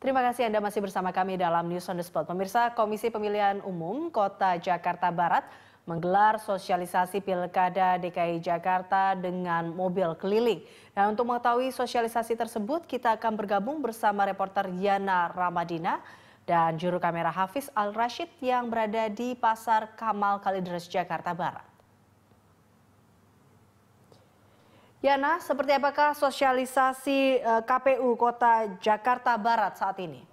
Terima kasih Anda masih bersama kami dalam News on the Spot. Pemirsa Komisi Pemilihan Umum Kota Jakarta Barat menggelar sosialisasi Pilkada DKI Jakarta dengan mobil keliling. Nah, untuk mengetahui sosialisasi tersebut, kita akan bergabung bersama reporter Yana Ramadina dan juru kamera Hafiz Al-Rashid yang berada di Pasar Kamal Kalideres Jakarta Barat. Ya nah, seperti apakah sosialisasi eh, KPU Kota Jakarta Barat saat ini?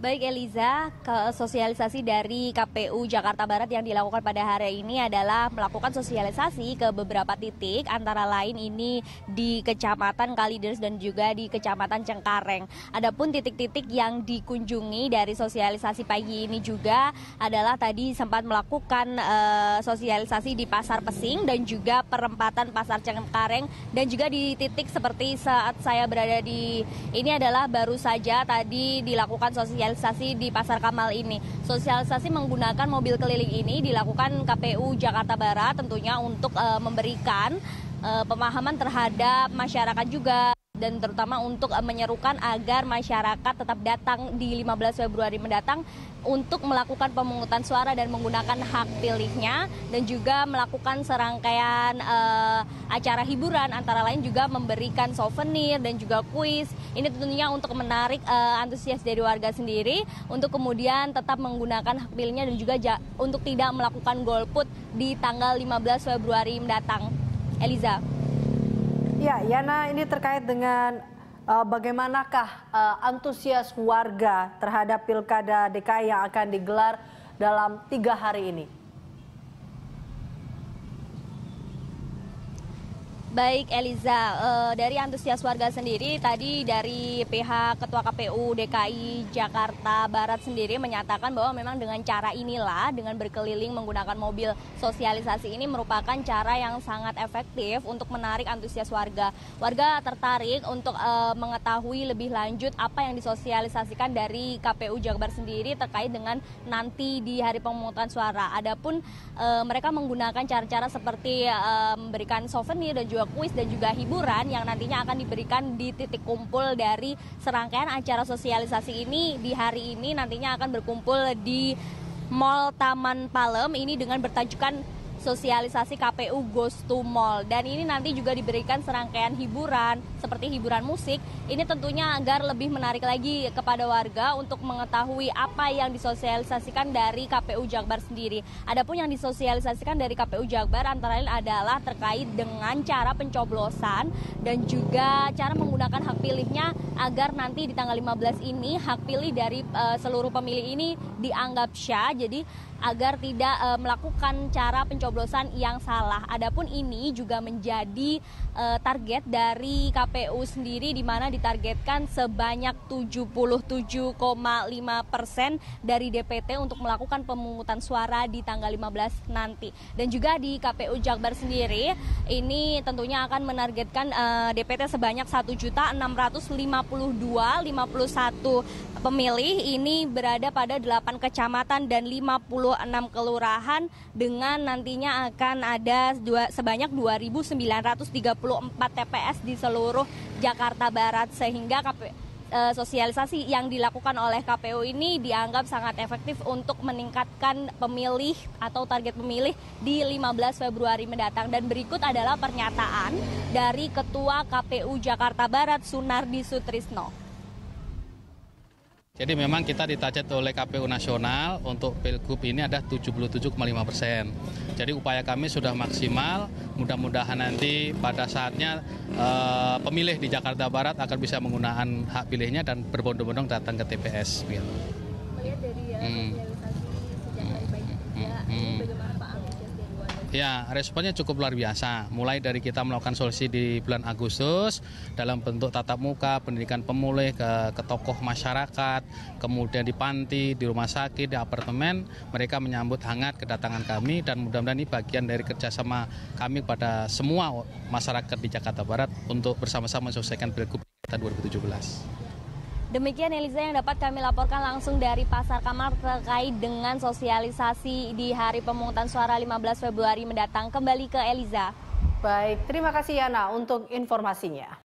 Baik Eliza, ke sosialisasi dari KPU Jakarta Barat yang dilakukan pada hari ini adalah melakukan sosialisasi ke beberapa titik, antara lain ini di Kecamatan Kalideres dan juga di Kecamatan Cengkareng. Adapun titik-titik yang dikunjungi dari sosialisasi pagi ini juga adalah tadi sempat melakukan e, sosialisasi di Pasar Pesing dan juga perempatan Pasar Cengkareng dan juga di titik seperti saat saya berada di ini adalah baru saja tadi dilakukan sosialisasi sosialisasi di Pasar Kamal ini. Sosialisasi menggunakan mobil keliling ini dilakukan KPU Jakarta Barat tentunya untuk uh, memberikan uh, pemahaman terhadap masyarakat juga dan terutama untuk eh, menyerukan agar masyarakat tetap datang di 15 Februari mendatang untuk melakukan pemungutan suara dan menggunakan hak pilihnya dan juga melakukan serangkaian uh, acara hiburan antara lain juga memberikan souvenir dan juga kuis. Ini tentunya untuk menarik uh, antusias dari warga sendiri untuk kemudian tetap menggunakan hak pilihnya dan juga ja untuk tidak melakukan golput di tanggal 15 Februari mendatang. Eliza. Ya, Yana ini terkait dengan uh, bagaimanakah uh, antusias warga terhadap pilkada DKI yang akan digelar dalam tiga hari ini? Baik Eliza, eh, dari antusias warga sendiri tadi dari PH Ketua KPU DKI Jakarta Barat sendiri menyatakan bahwa memang dengan cara inilah dengan berkeliling menggunakan mobil sosialisasi ini merupakan cara yang sangat efektif untuk menarik antusias warga. Warga tertarik untuk eh, mengetahui lebih lanjut apa yang disosialisasikan dari KPU Jabar sendiri terkait dengan nanti di hari pemungutan suara. Adapun eh, mereka menggunakan cara-cara seperti memberikan souvenir dan juga juga kuis dan juga hiburan yang nantinya akan diberikan di titik kumpul dari serangkaian acara sosialisasi ini di hari ini nantinya akan berkumpul di Mall Taman Palem ini dengan bertajukan sosialisasi KPU Goes to Mall. Dan ini nanti juga diberikan serangkaian hiburan seperti hiburan musik. Ini tentunya agar lebih menarik lagi kepada warga untuk mengetahui apa yang disosialisasikan dari KPU Jakbar sendiri. Adapun yang disosialisasikan dari KPU Jakbar antara lain adalah terkait dengan cara pencoblosan dan juga cara menggunakan hak pilihnya agar nanti di tanggal 15 ini hak pilih dari uh, seluruh pemilih ini dianggap syah. Jadi agar tidak uh, melakukan cara pencoblosan yang salah. Adapun ini juga menjadi uh, target dari KPU sendiri di mana ditargetkan sebanyak 77,5 persen dari DPT untuk melakukan pemungutan suara di tanggal 15 nanti. Dan juga di KPU Jakbar sendiri ini tentunya akan menargetkan uh, eh, DPT sebanyak juta 1.652.51 pemilih ini berada pada 8 kecamatan dan 50 kelurahan dengan nantinya akan ada dua, sebanyak 2.934 TPS di seluruh Jakarta Barat sehingga KP e, sosialisasi yang dilakukan oleh KPU ini dianggap sangat efektif untuk meningkatkan pemilih atau target pemilih di 15 Februari mendatang. Dan berikut adalah pernyataan dari Ketua KPU Jakarta Barat Sunardi Sutrisno. Jadi memang kita ditarget oleh KPU Nasional untuk Pilgub ini ada 77,5 persen. Jadi upaya kami sudah maksimal, mudah-mudahan nanti pada saatnya e, pemilih di Jakarta Barat akan bisa menggunakan hak pilihnya dan berbondong-bondong datang ke TPS. Iya, hmm. Ya, responnya cukup luar biasa. Mulai dari kita melakukan solusi di bulan Agustus dalam bentuk tatap muka, pendidikan pemulih ke, ke tokoh masyarakat, kemudian di panti, di rumah sakit, di apartemen, mereka menyambut hangat kedatangan kami dan mudah-mudahan ini bagian dari kerjasama kami pada semua masyarakat di Jakarta Barat untuk bersama-sama menyelesaikan pilgub 2017. Demikian Eliza yang dapat kami laporkan langsung dari Pasar Kamar terkait dengan sosialisasi di Hari Pemungutan Suara 15 Februari mendatang. Kembali ke Eliza. Baik, terima kasih Yana untuk informasinya.